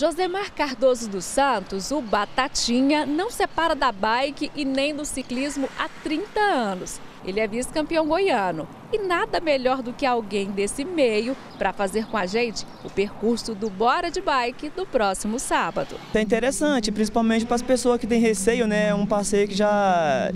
Josemar Cardoso dos Santos, o Batatinha, não separa da bike e nem do ciclismo há 30 anos. Ele é vice-campeão goiano. E nada melhor do que alguém desse meio para fazer com a gente o percurso do Bora de Bike do próximo sábado. É interessante, principalmente para as pessoas que têm receio, né? É um passeio que já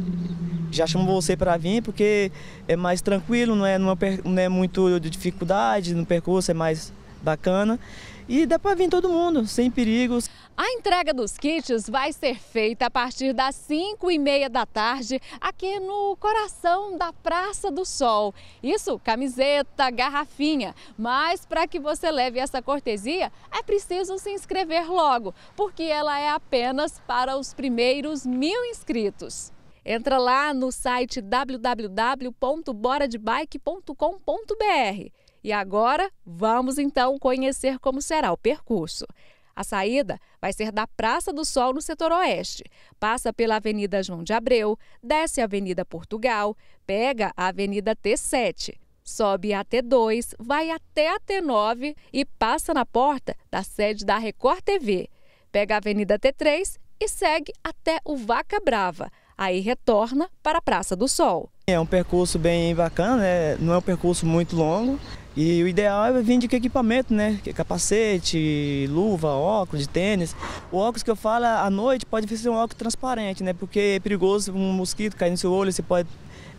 já chamo você para vir porque é mais tranquilo, é, não é, não é muito de dificuldade no percurso, é mais bacana e dá para vir todo mundo, sem perigos. A entrega dos kits vai ser feita a partir das 5 e meia da tarde aqui no coração da Praça do Sol. Isso, camiseta, garrafinha. Mas para que você leve essa cortesia, é preciso se inscrever logo, porque ela é apenas para os primeiros mil inscritos. Entra lá no site www.boradebike.com.br e agora vamos então conhecer como será o percurso. A saída vai ser da Praça do Sol no setor oeste. Passa pela Avenida João de Abreu, desce a Avenida Portugal, pega a Avenida T7, sobe a T2, vai até a T9 e passa na porta da sede da Record TV. Pega a Avenida T3 e segue até o Vaca Brava. Aí retorna para a Praça do Sol. É um percurso bem bacana, né? não é um percurso muito longo. E o ideal é vir de que equipamento, né? Capacete, luva, óculos de tênis. O óculos que eu falo à noite pode ser um óculos transparente, né? Porque é perigoso um mosquito cair no seu olho, você pode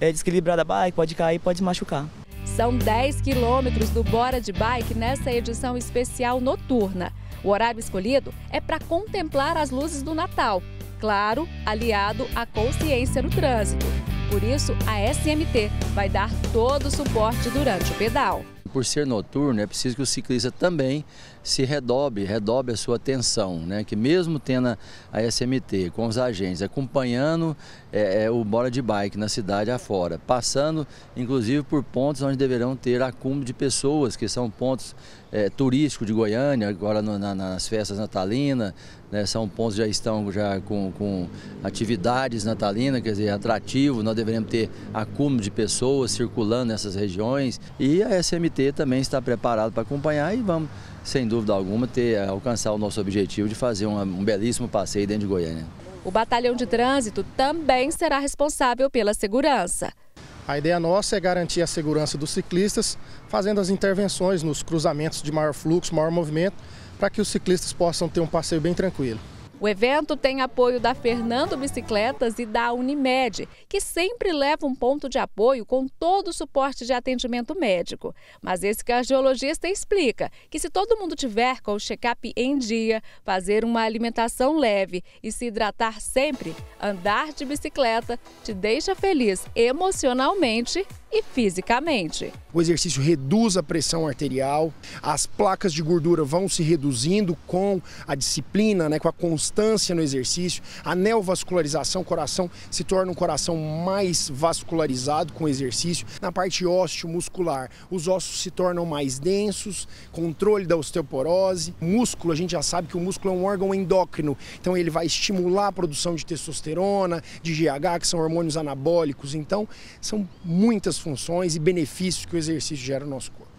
é, desequilibrar da bike, pode cair, pode machucar. São 10 quilômetros do Bora de Bike nessa edição especial noturna. O horário escolhido é para contemplar as luzes do Natal, claro, aliado à consciência no trânsito. Por isso, a SMT vai dar todo o suporte durante o pedal por ser noturno, é preciso que o ciclista também se redobre, redobre a sua atenção, né? que mesmo tendo a SMT com os agentes acompanhando é, é o bola de bike na cidade afora, passando inclusive por pontos onde deverão ter acúmulo de pessoas, que são pontos é, turísticos de Goiânia, agora no, na, nas festas natalinas, né? são pontos que já estão já com, com atividades natalinas, quer dizer, atrativo, nós deveremos ter acúmulo de pessoas circulando nessas regiões e a SMT ter também estar preparado para acompanhar e vamos, sem dúvida alguma, ter eh, alcançar o nosso objetivo de fazer um, um belíssimo passeio dentro de Goiânia. O Batalhão de Trânsito também será responsável pela segurança. A ideia nossa é garantir a segurança dos ciclistas, fazendo as intervenções nos cruzamentos de maior fluxo, maior movimento, para que os ciclistas possam ter um passeio bem tranquilo. O evento tem apoio da Fernando Bicicletas e da Unimed, que sempre leva um ponto de apoio com todo o suporte de atendimento médico. Mas esse cardiologista explica que se todo mundo tiver com o check-up em dia, fazer uma alimentação leve e se hidratar sempre, andar de bicicleta te deixa feliz emocionalmente e fisicamente. O exercício reduz a pressão arterial, as placas de gordura vão se reduzindo com a disciplina, né, com a constância no exercício, a neovascularização, o coração se torna um coração mais vascularizado com o exercício. Na parte ósseo-muscular, os ossos se tornam mais densos, controle da osteoporose, músculo, a gente já sabe que o músculo é um órgão endócrino, então ele vai estimular a produção de testosterona, de GH, que são hormônios anabólicos, então são muitas funções e benefícios que o exercício gera no nosso corpo.